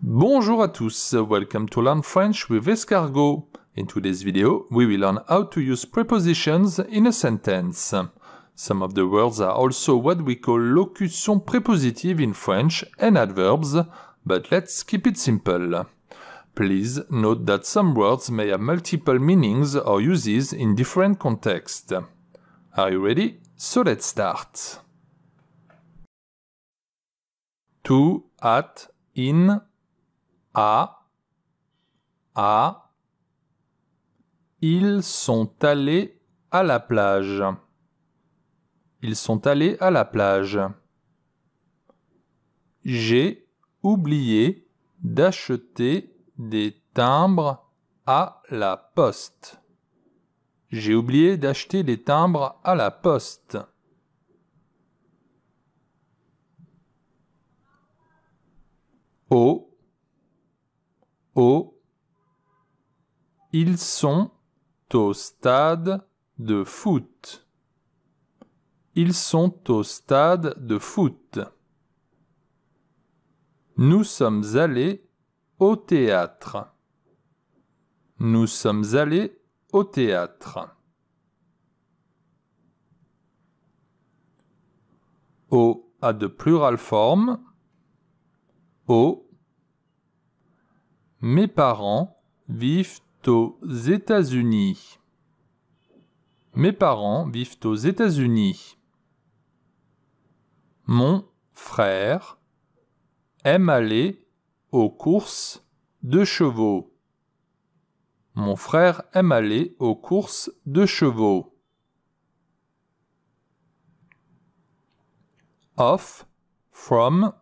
Bonjour à tous, welcome to Learn French with Escargot. In today's video, we will learn how to use prepositions in a sentence. Some of the words are also what we call locution prepositive in French and adverbs, but let's keep it simple. Please note that some words may have multiple meanings or uses in different contexts. Are you ready? So let's start. To, at, in, à, Ils sont allés à la plage. Ils sont allés à la plage. J'ai oublié d'acheter des timbres à la poste. J'ai oublié d'acheter des timbres à la poste. Ils sont au stade de foot. Ils sont au stade de foot. Nous sommes allés au théâtre. Nous sommes allés au théâtre. O a de plural forme. O mes parents vivent aux États-Unis. Mes parents vivent aux États-Unis. Mon frère aime aller aux courses de chevaux. Mon frère aime aller aux courses de chevaux. Off, from,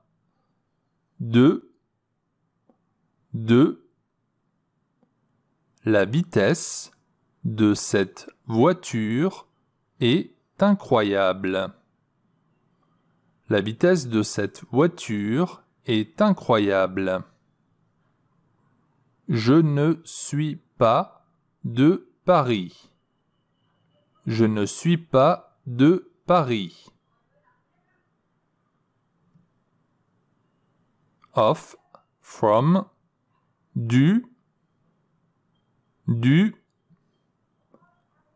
de, de la vitesse de cette voiture est incroyable. La vitesse de cette voiture est incroyable. Je ne suis pas de Paris. Je ne suis pas de Paris. Off, from, du, du,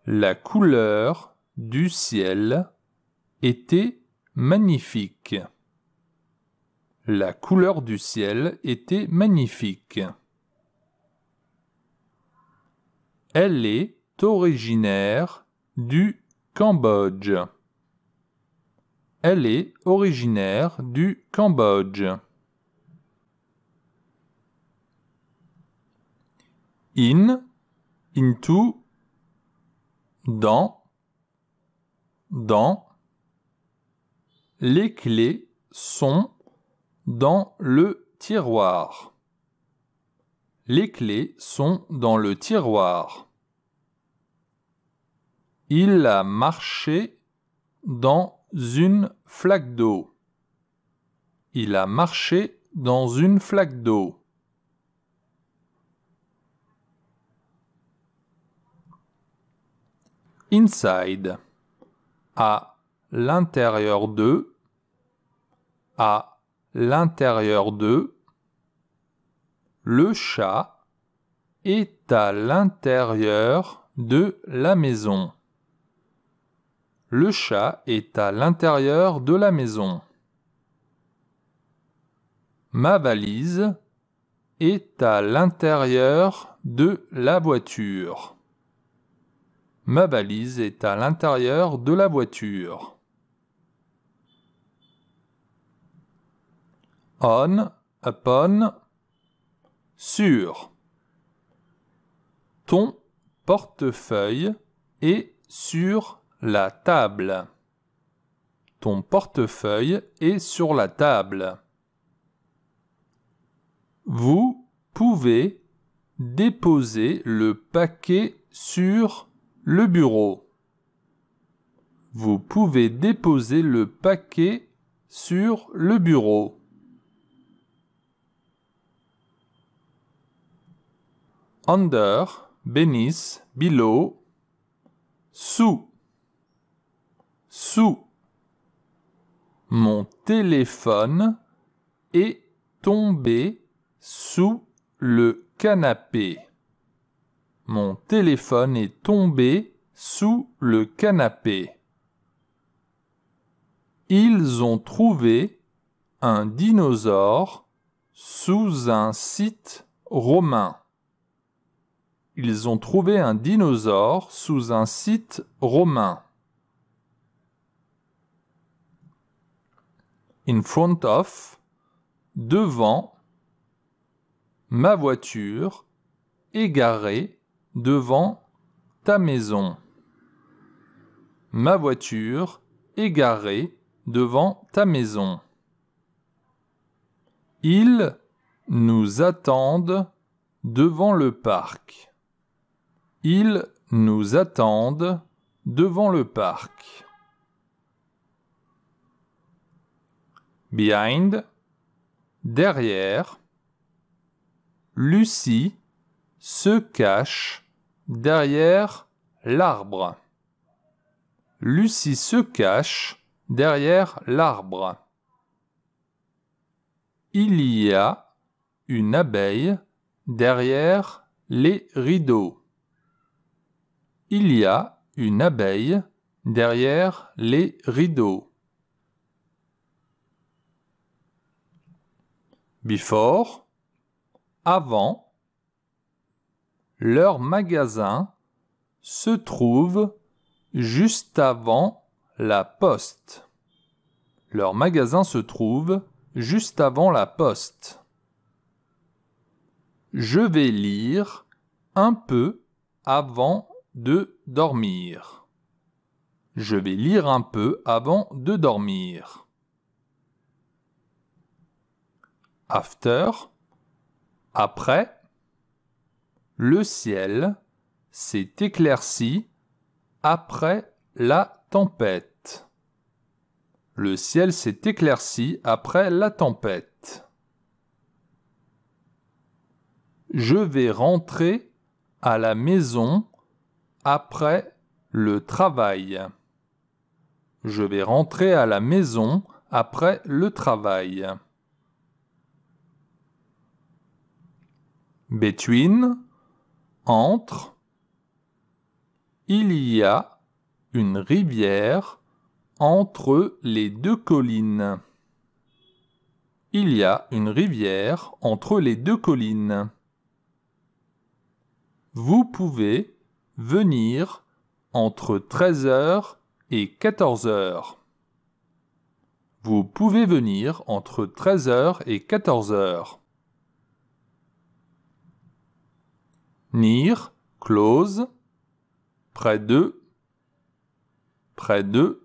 la couleur du ciel était magnifique. La couleur du ciel était magnifique. Elle est originaire du Cambodge. Elle est originaire du Cambodge. in, into, dans, dans. Les clés sont dans le tiroir. Les clés sont dans le tiroir. Il a marché dans une flaque d'eau. Il a marché dans une flaque d'eau. inside, à l'intérieur de, à l'intérieur de, le chat est à l'intérieur de la maison. Le chat est à l'intérieur de la maison. Ma valise est à l'intérieur de la voiture. Ma valise est à l'intérieur de la voiture. On, upon, sur. Ton portefeuille est sur la table. Ton portefeuille est sur la table. Vous pouvez déposer le paquet sur le bureau. Vous pouvez déposer le paquet sur le bureau. Under, beneath, below, sous, sous. Mon téléphone est tombé sous le canapé. Mon téléphone est tombé sous le canapé. Ils ont trouvé un dinosaure sous un site romain. Ils ont trouvé un dinosaure sous un site romain. In front of, devant, ma voiture, égarée, devant ta maison. Ma voiture égarée devant ta maison. Ils nous attendent devant le parc. Ils nous attendent devant le parc. Behind, derrière. Lucie se cache derrière l'arbre. Lucie se cache derrière l'arbre. Il y a une abeille derrière les rideaux. Il y a une abeille derrière les rideaux. Before, avant, leur magasin se trouve juste avant la poste. Leur magasin se trouve juste avant la poste. Je vais lire un peu avant de dormir. Je vais lire un peu avant de dormir. After, après, le ciel s'est éclairci après la tempête. Le ciel s'est éclairci après la tempête. Je vais rentrer à la maison après le travail. Je vais rentrer à la maison après le travail. Between entre il y a une rivière entre les deux collines. Il y a une rivière entre les deux collines. Vous pouvez venir entre 13h et 14h. Vous pouvez venir entre 13h et 14 heures. Nir close, près de, près de.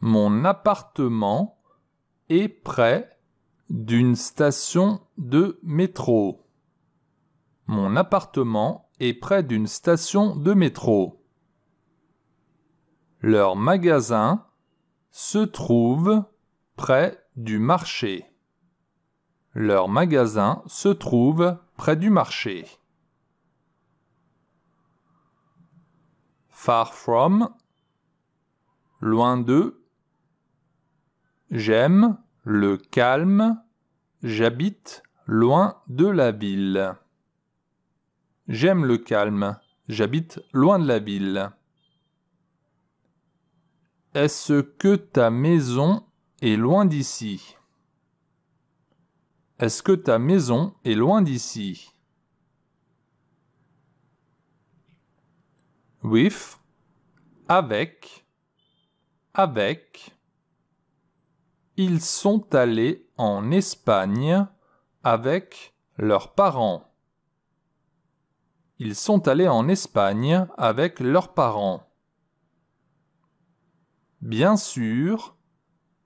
Mon appartement est près d'une station de métro. Mon appartement est près d'une station de métro. Leur magasin se trouve près du marché. Leur magasin se trouve près du marché. Far from, loin de. J'aime le calme, j'habite loin de la ville. J'aime le calme, j'habite loin de la ville. Est-ce que ta maison est loin d'ici est-ce que ta maison est loin d'ici? with, avec, avec. Ils sont allés en Espagne avec leurs parents. Ils sont allés en Espagne avec leurs parents. Bien sûr,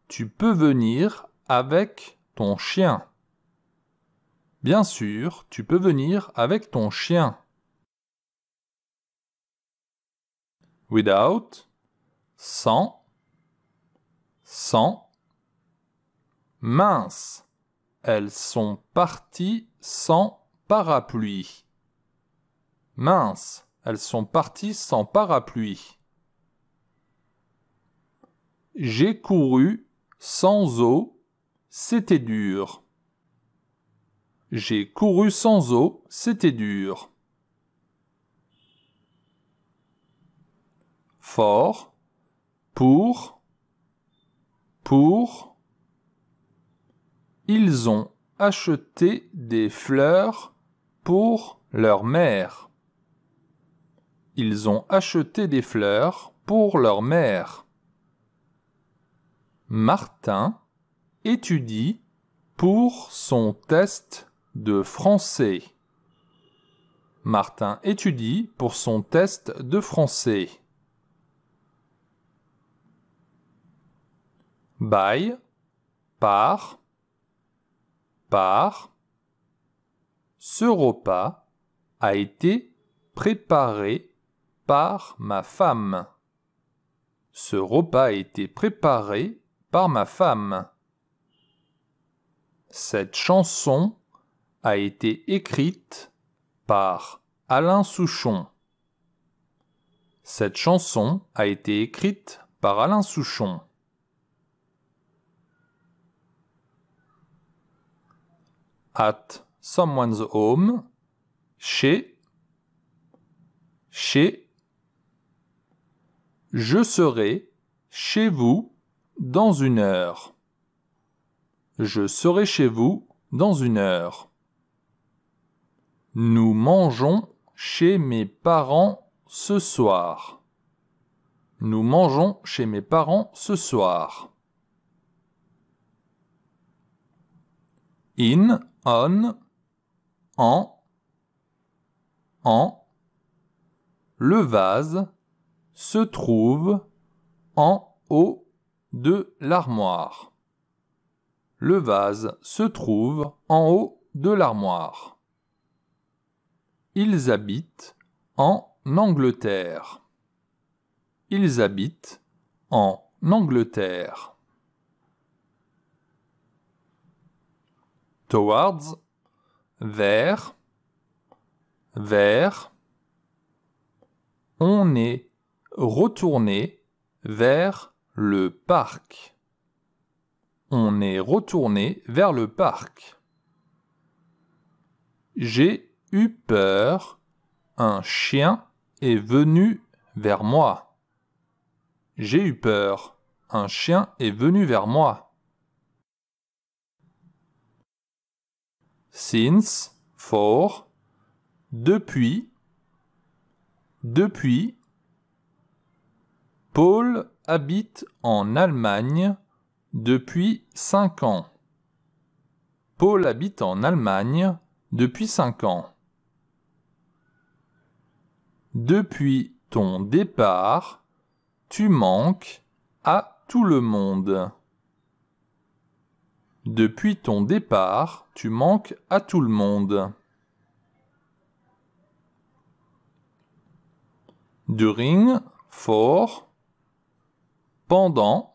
tu peux venir avec ton chien. Bien sûr, tu peux venir avec ton chien. Without, sans, sans. Mince, elles sont parties sans parapluie. Mince, elles sont parties sans parapluie. J'ai couru sans eau, c'était dur. J'ai couru sans eau, c'était dur. Fort, pour, pour. Ils ont acheté des fleurs pour leur mère. Ils ont acheté des fleurs pour leur mère. Martin étudie pour son test de français. Martin étudie pour son test de français. By, par, par. Ce repas a été préparé par ma femme. Ce repas a été préparé par ma femme. Cette chanson a été écrite par Alain Souchon. Cette chanson a été écrite par Alain Souchon. At someone's home, chez, chez, je serai chez vous dans une heure. Je serai chez vous dans une heure. Nous mangeons chez mes parents ce soir. Nous mangeons chez mes parents ce soir. In, on, en, en. Le vase se trouve en haut de l'armoire. Le vase se trouve en haut de l'armoire. Ils habitent en Angleterre. Ils habitent en Angleterre. Towards, vers, vers. On est retourné vers le parc. On est retourné vers le parc. J'ai eu peur, un chien est venu vers moi. J'ai eu peur, un chien est venu vers moi. Since, for, depuis, depuis, Paul habite en Allemagne depuis 5 ans. Paul habite en Allemagne depuis 5 ans. Depuis ton départ, tu manques à tout le monde. Depuis ton départ, tu manques à tout le monde. During, for, pendant,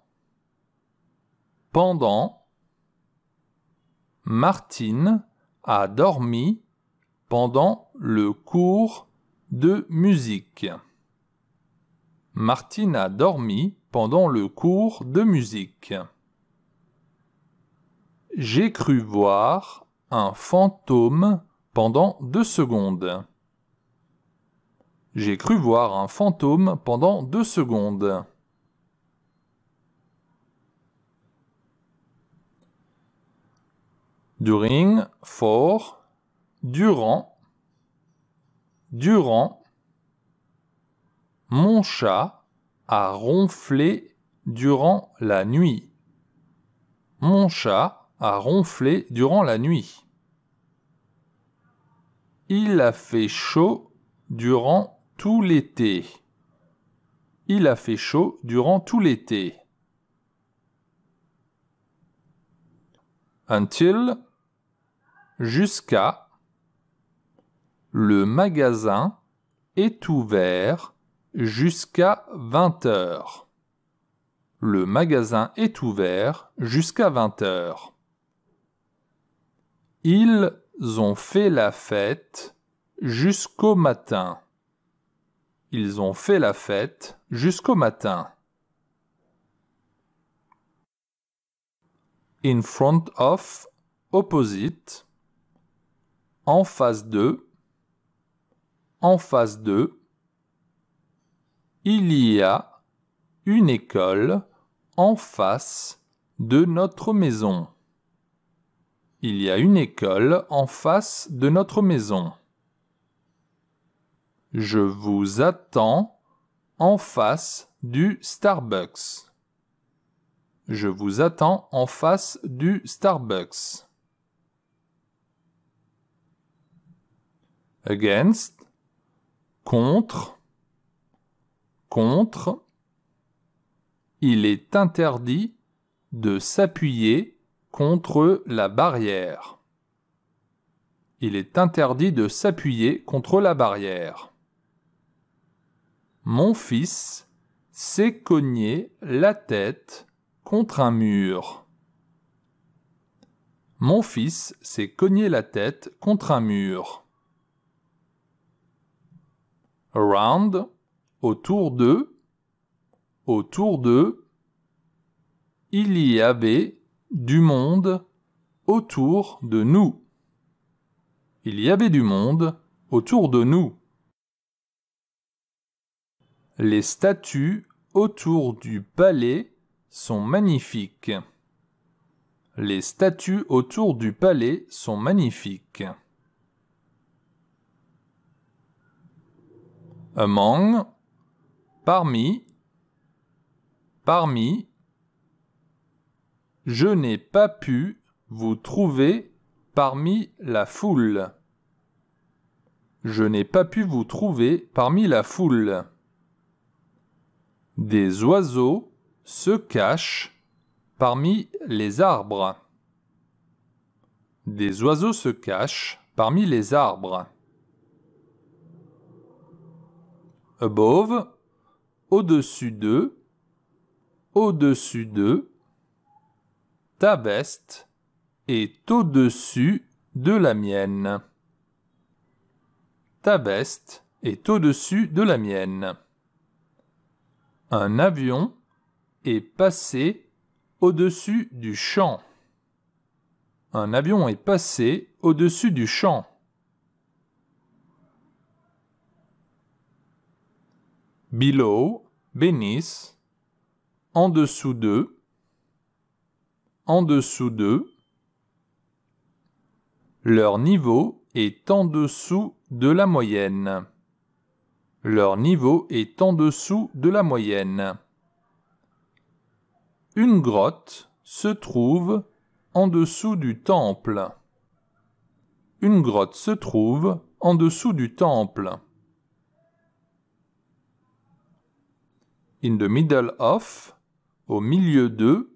pendant, Martine a dormi pendant le cours de musique. Martine a dormi pendant le cours de musique. J'ai cru voir un fantôme pendant deux secondes. J'ai cru voir un fantôme pendant deux secondes. During, for, durant durant, mon chat a ronflé durant la nuit. Mon chat a ronflé durant la nuit. Il a fait chaud durant tout l'été. Il a fait chaud durant tout l'été. Until jusqu'à le magasin est ouvert jusqu'à 20 heures. Le magasin est ouvert jusqu'à 20 heures. Ils ont fait la fête jusqu'au matin. Ils ont fait la fête jusqu'au matin. In front of, opposite. En face de, en face de, il y a une école en face de notre maison. Il y a une école en face de notre maison. Je vous attends en face du Starbucks. Je vous attends en face du Starbucks. Against contre, contre, il est interdit de s'appuyer contre la barrière. Il est interdit de s'appuyer contre la barrière. Mon fils s'est cogné la tête contre un mur. Mon fils s'est cogné la tête contre un mur around, autour de, autour de, il y avait du monde autour de nous. Il y avait du monde autour de nous. Les statues autour du palais sont magnifiques. Les statues autour du palais sont magnifiques. among, parmi, parmi. Je n'ai pas pu vous trouver parmi la foule. Je n'ai pas pu vous trouver parmi la foule. Des oiseaux se cachent parmi les arbres. Des oiseaux se cachent parmi les arbres. above, au-dessus de, au-dessus de, ta veste est au-dessus de la mienne. Ta veste est au-dessus de la mienne. Un avion est passé au-dessus du champ. Un avion est passé au-dessus du champ. below, bénisse, en dessous de, en dessous de, leur niveau est en dessous de la moyenne. Leur niveau est en dessous de la moyenne. Une grotte se trouve en dessous du temple. Une grotte se trouve en dessous du temple. in the middle of, au milieu de,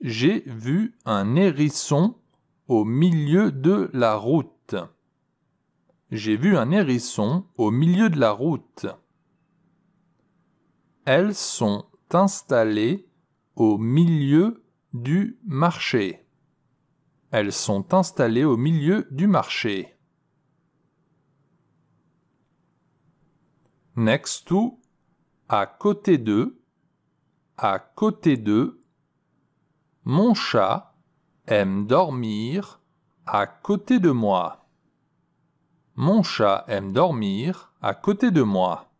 j'ai vu un hérisson au milieu de la route. J'ai vu un hérisson au milieu de la route. Elles sont installées au milieu du marché. Elles sont installées au milieu du marché. Next to à côté de, à côté de. Mon chat aime dormir à côté de moi. Mon chat aime dormir à côté de moi.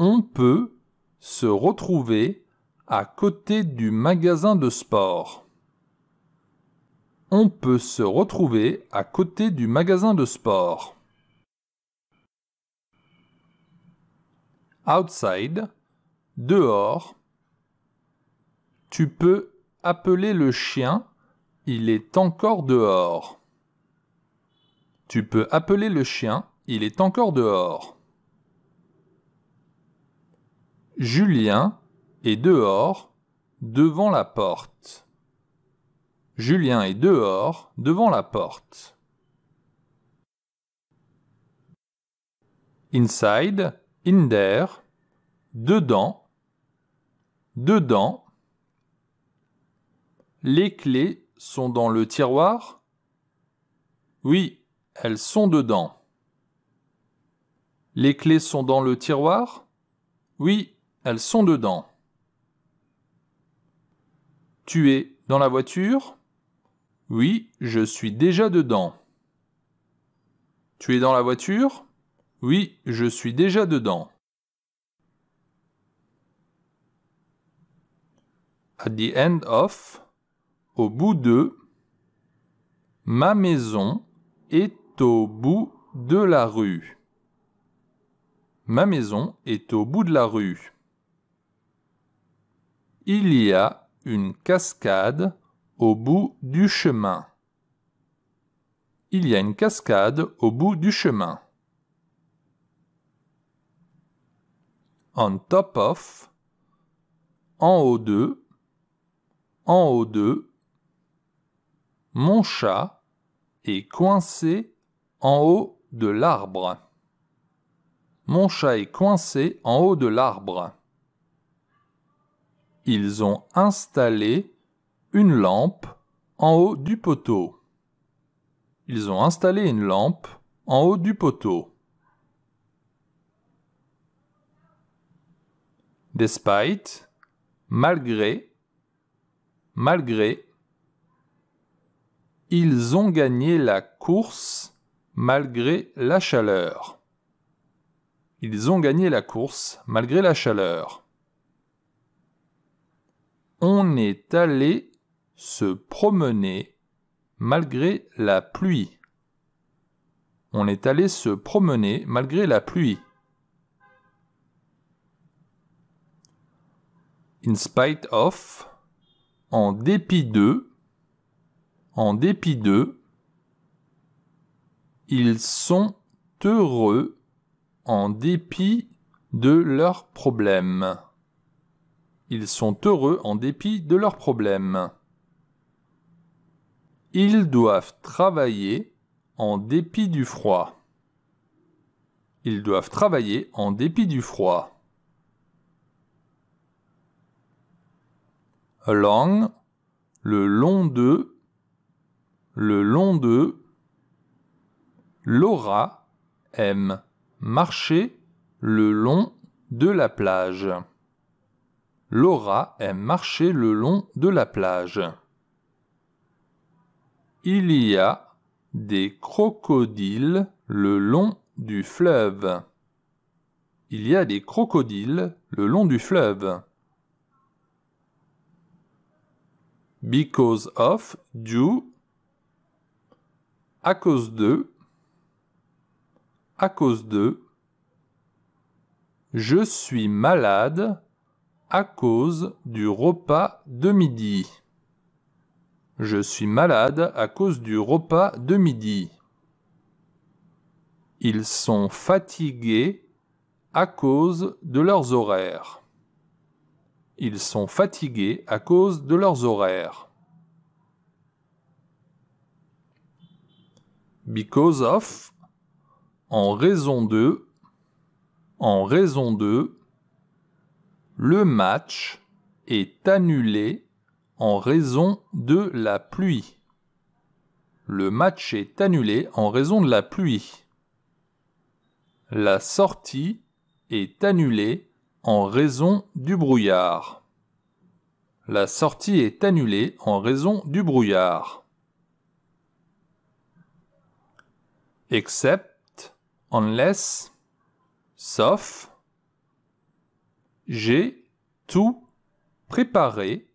On peut se retrouver à côté du magasin de sport. On peut se retrouver à côté du magasin de sport. outside, dehors. Tu peux appeler le chien, il est encore dehors. Tu peux appeler le chien, il est encore dehors. Julien est dehors, devant la porte. Julien est dehors, devant la porte. Inside, Inder, dedans, dedans. Les clés sont dans le tiroir Oui, elles sont dedans. Les clés sont dans le tiroir Oui, elles sont dedans. Tu es dans la voiture Oui, je suis déjà dedans. Tu es dans la voiture oui, je suis déjà dedans. At the end of, au bout de, ma maison est au bout de la rue. Ma maison est au bout de la rue. Il y a une cascade au bout du chemin. Il y a une cascade au bout du chemin. on top of, en haut de, en haut de, mon chat est coincé en haut de l'arbre. Mon chat est coincé en haut de l'arbre. Ils ont installé une lampe en haut du poteau. Ils ont installé une lampe en haut du poteau. despite, malgré, malgré. Ils ont gagné la course malgré la chaleur. Ils ont gagné la course malgré la chaleur. On est allé se promener malgré la pluie. On est allé se promener malgré la pluie. in spite of, en dépit de, en dépit de, ils sont heureux en dépit de leurs problèmes. Ils sont heureux en dépit de leurs problèmes. Ils doivent travailler en dépit du froid. Ils doivent travailler en dépit du froid. along, le long de, le long de. Laura aime marcher le long de la plage. Laura aime marcher le long de la plage. Il y a des crocodiles le long du fleuve. Il y a des crocodiles le long du fleuve. because of, due, à cause de, à cause de, je suis malade à cause du repas de midi. Je suis malade à cause du repas de midi. Ils sont fatigués à cause de leurs horaires. Ils sont fatigués à cause de leurs horaires. Because of, en raison de, en raison de, le match est annulé en raison de la pluie. Le match est annulé en raison de la pluie. La sortie est annulée en raison du brouillard. La sortie est annulée en raison du brouillard. Except, unless, sauf. J'ai tout préparé,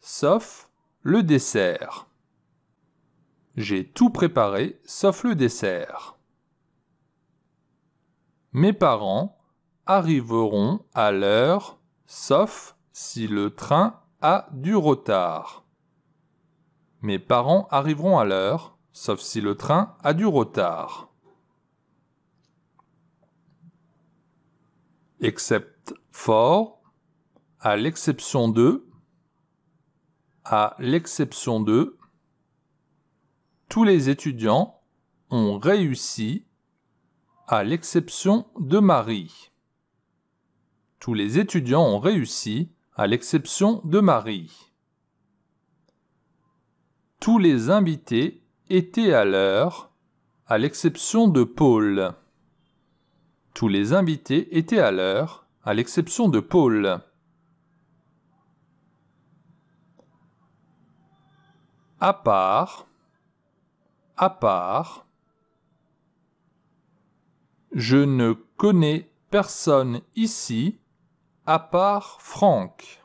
sauf le dessert. J'ai tout préparé, sauf le dessert. Mes parents arriveront à l'heure, sauf si le train a du retard. Mes parents arriveront à l'heure, sauf si le train a du retard. Except for, à l'exception de, à l'exception de, tous les étudiants ont réussi à l'exception de Marie. Tous les étudiants ont réussi, à l'exception de Marie. Tous les invités étaient à l'heure, à l'exception de Paul. Tous les invités étaient à l'heure, à l'exception de Paul. à part, à part, je ne connais personne ici à part Franck.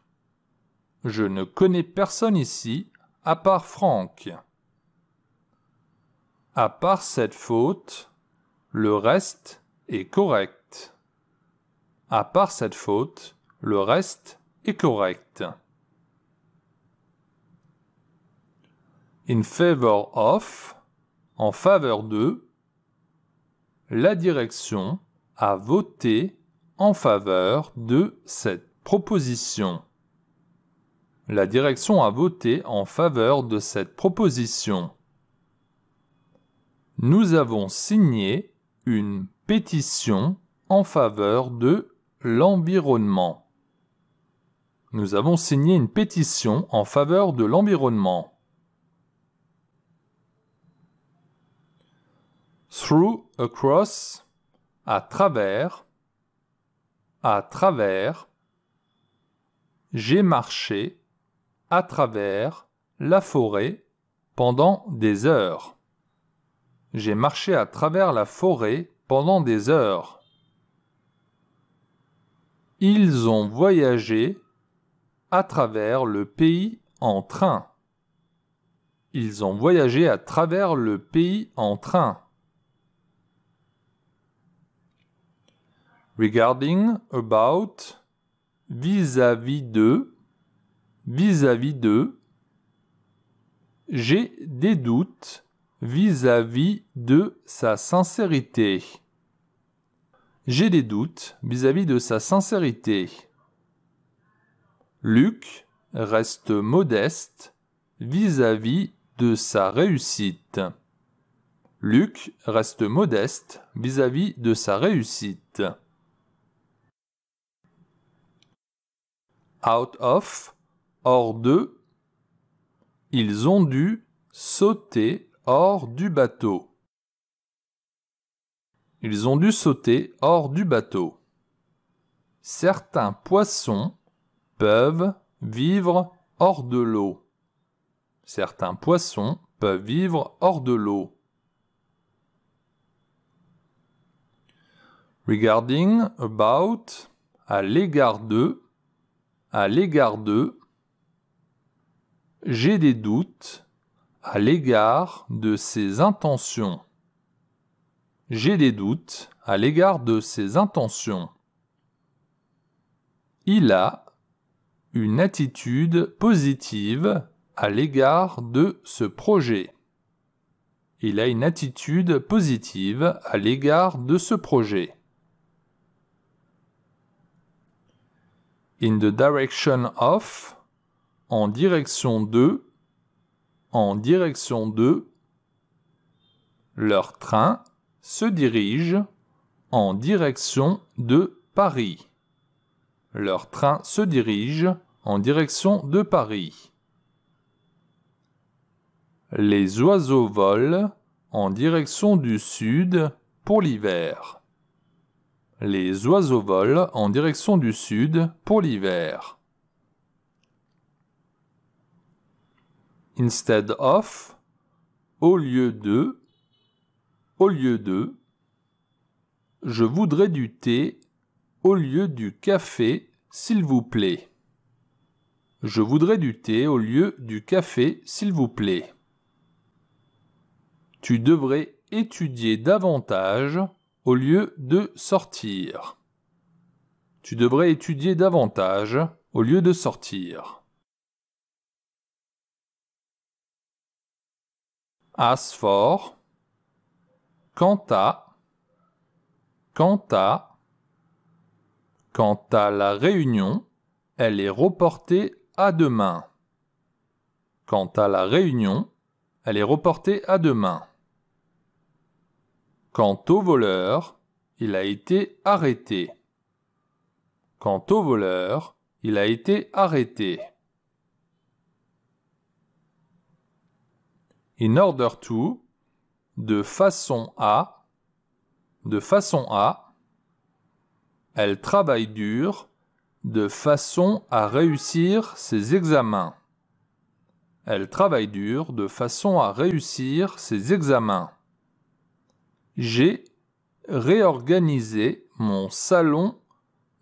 Je ne connais personne ici à part Franck. À part cette faute, le reste est correct. À part cette faute, le reste est correct. In favor of, en faveur de, la direction a voté en faveur de cette proposition. La direction a voté en faveur de cette proposition. Nous avons signé une pétition en faveur de l'environnement. Nous avons signé une pétition en faveur de l'environnement. Through, across, à travers, à travers, j'ai marché à travers la forêt pendant des heures. J'ai marché à travers la forêt pendant des heures. Ils ont voyagé à travers le pays en train. Ils ont voyagé à travers le pays en train. regarding, about, vis-à-vis de, vis-à-vis de, j'ai des doutes vis-à-vis de sa sincérité. J'ai des doutes vis-à-vis de sa sincérité. Luc reste modeste vis-à-vis de sa réussite. Luc reste modeste vis à -vis de sa réussite. out of, hors de. Ils ont dû sauter hors du bateau. Ils ont dû sauter hors du bateau. Certains poissons peuvent vivre hors de l'eau. Certains poissons peuvent vivre hors de l'eau. Regarding, about, à l'égard de, à l'égard de j'ai des doutes à l'égard de ses intentions. J'ai des doutes à l'égard de ses intentions. Il a une attitude positive à l'égard de ce projet. Il a une attitude positive à l'égard de ce projet. in the direction of, en direction de, en direction de, leur train se dirige en direction de Paris. Leur train se dirige en direction de Paris. Les oiseaux volent en direction du sud pour l'hiver. Les oiseaux volent en direction du sud pour l'hiver. Instead of, au lieu de, au lieu de. Je voudrais du thé au lieu du café, s'il vous plaît. Je voudrais du thé au lieu du café, s'il vous plaît. Tu devrais étudier davantage au lieu de sortir. Tu devrais étudier davantage au lieu de sortir. As quant à, quant à, quant à la réunion, elle est reportée à demain. Quant à la réunion, elle est reportée à demain. Quant au voleur, il a été arrêté. Quant au voleur, il a été arrêté. In order to, de façon à, de façon à, elle travaille dur de façon à réussir ses examens. Elle travaille dur de façon à réussir ses examens j'ai réorganisé mon salon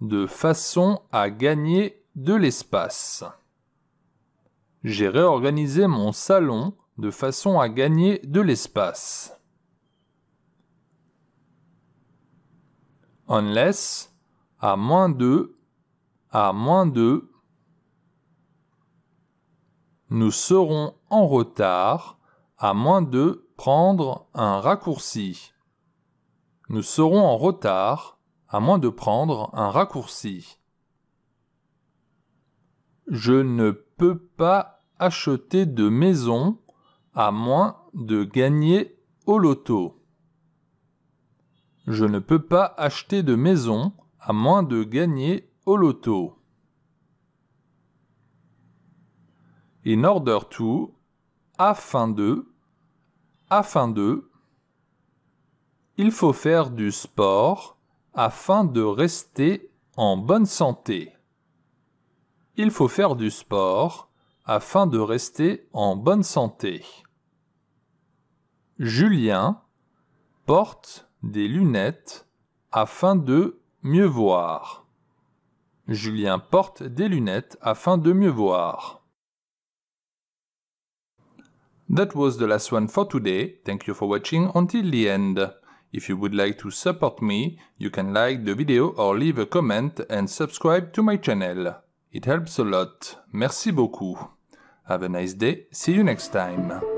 de façon à gagner de l'espace. J'ai réorganisé mon salon de façon à gagner de l'espace. Unless, à moins de, à moins de, nous serons en retard à moins de prendre un raccourci. Nous serons en retard, à moins de prendre un raccourci. Je ne peux pas acheter de maison à moins de gagner au loto. Je ne peux pas acheter de maison à moins de gagner au loto. In order to, afin de, afin de, il faut faire du sport afin de rester en bonne santé. Il faut faire du sport afin de rester en bonne santé. Julien porte des lunettes afin de mieux voir. Julien porte des lunettes afin de mieux voir. That was the last one for today. Thank you for watching until the end. If you would like to support me, you can like the video or leave a comment and subscribe to my channel. It helps a lot. Merci beaucoup. Have a nice day. See you next time.